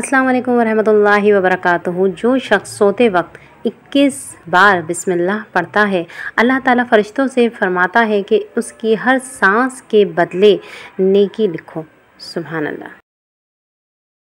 अस्सलाम वालेकुम वरहमतुल्लाहि वबरकातुहू जो शख्स सोते वक्त 21 बार बिस्मिल्लाह पढ़ता है अल्लाह ताला फरिश्तों से फरमाता है कि उसकी हर सांस के बदले नेकी लिखो सुबहानल्ला